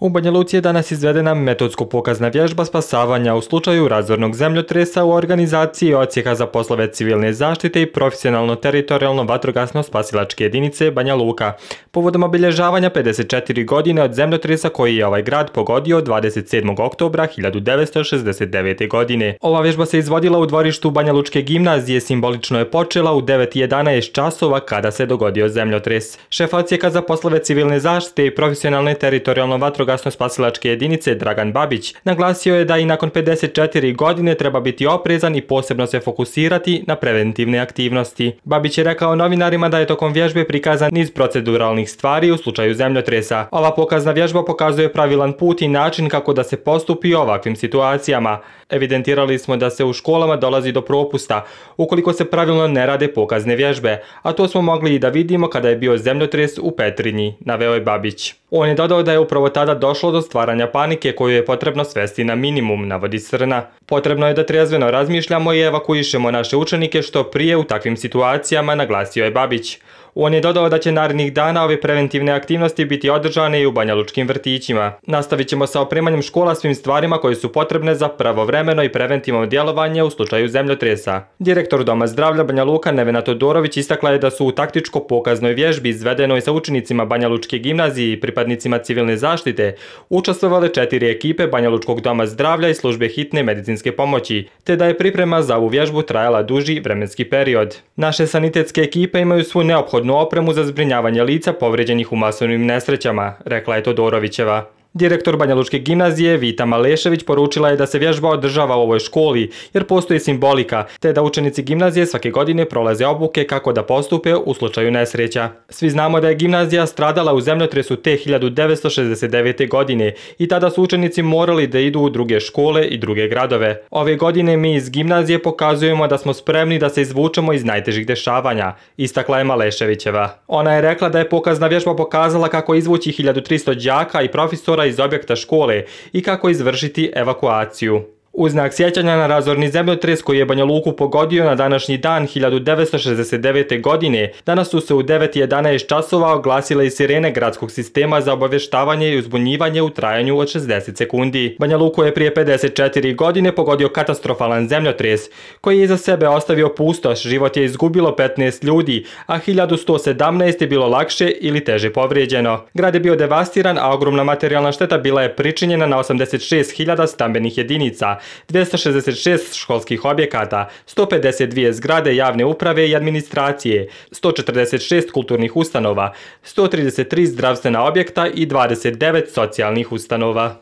U Banja Luci je danas izvedena metodsko pokazna vježba spasavanja u slučaju razvornog zemljotresa u organizaciji Ocijeha za poslove civilne zaštite i profesionalno-teritorijalno-vatrogasno-spasilačke jedinice Banja Luka. Povodom obilježavanja 54 godine od zemljotresa koji je ovaj grad pogodio 27. oktobra 1969. godine. Ova vježba se izvodila u dvorištu Banja Lučke gimnazije, simbolično je počela u 9.11 časova kada se dogodio zemljotres. Šef Ocijeha za poslove civilne zaštite i profesionalno-teritorijalno-vatrogasno vatrogasno-spasilačke jedinice Dragan Babić, naglasio je da i nakon 54 godine treba biti oprezan i posebno se fokusirati na preventivne aktivnosti. Babić je rekao novinarima da je tokom vježbe prikazan niz proceduralnih stvari u slučaju zemljotresa. Ova pokazna vježba pokazuje pravilan put i način kako da se postupi u ovakvim situacijama. Evidentirali smo da se u školama dolazi do propusta ukoliko se pravilno ne rade pokazne vježbe, a to smo mogli i da vidimo kada je bio zemljotres u Petrinji, naveo je Babić. On je dodao da je upravo tada došlo do stvaranja panike koju je potrebno svesti na minimum, navodi Srna. Potrebno je da trezveno razmišljamo i evakuišemo naše učenike što prije u takvim situacijama, naglasio je Babić. On je dodao da će narednih dana ove preventivne aktivnosti biti održane i u Banjalučkim vrtićima. Nastavit ćemo sa opremanjem škola svim stvarima koje su potrebne za pravovremeno i preventivno djelovanje u slučaju zemljotresa. Direktor Doma zdravlja Banja Luka Nevena Todorović istakla je da su u taktičko-pokaznoj vježbi izvedenoj sa učenicima Banjalučke gimnazije i pripadnicima civilne zaštite učestvovali četiri ekipe Banjalučkog doma zdravlja i službe hitne medicinske pomoći, te da je priprema za ovu vježbu trajala duži vremenski period. Naše sanitetske ekipe imaju svu neophodnu potrebnu opremu za zbrinjavanje lica povređenih u masovnim nesrećama, rekla je Todorovićeva. Direktor Banjalučke gimnazije Vita Malešević poručila je da se vježba održava u ovoj školi jer postoji simbolika te da učenici gimnazije svake godine prolaze obuke kako da postupe u slučaju nesreća. Svi znamo da je gimnazija stradala u zemljotresu te 1969. godine i tada su učenici morali da idu u druge škole i druge gradove. Ove godine mi iz gimnazije pokazujemo da smo spremni da se izvučemo iz najtežih dešavanja, istakla je Maleševićeva. Ona je rekla da je pokazna vježba pokazala kako izvući 1300 džaka i profesora iz objekta škole i kako izvršiti evakuaciju. U znak sjećanja na razorni zemljotres koji je Banja Luku pogodio na današnji dan 1969. godine, danas su se u 9.11 časova oglasile i sirene gradskog sistema za obaveštavanje i uzbunjivanje u trajanju od 60 sekundi. Banja Luku je prije 54 godine pogodio katastrofalan zemljotres koji je za sebe ostavio pustoš, život je izgubilo 15 ljudi, a 1117 je bilo lakše ili teže povrijeđeno. Grad je bio devastiran, a ogromna materijalna šteta bila je pričinjena na 86.000 stambenih jedinica. 266 školskih objekata, 152 zgrade javne uprave i administracije, 146 kulturnih ustanova, 133 zdravstvena objekta i 29 socijalnih ustanova.